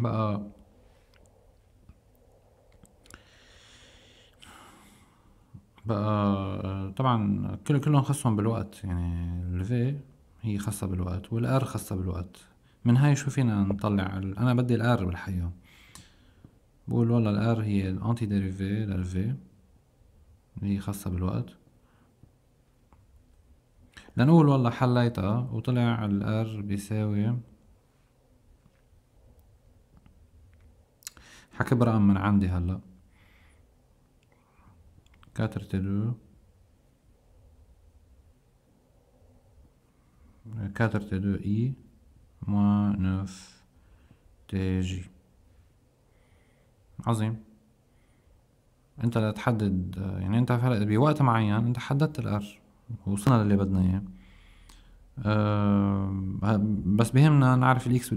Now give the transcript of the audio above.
بقى بقى طبعا كل كلهم خصهم بالوقت يعني الفي هي خاصة بالوقت والار خاصة بالوقت من هاي شو فينا نطلع انا بدي الار بالحقيقة بقول والله الار هي الانتي ديريفي للفي هي خاصة بالوقت لنقول والله حليتها وطلع الار بيساوي حكي برقم من عندي هلا كاترتل كاتر دو اي ما تي جي عظيم انت لتحدد يعني انت فرق بوقت معين انت حددت الار وصلنا للي بدنا اياه بس بهمنا نعرف الاكس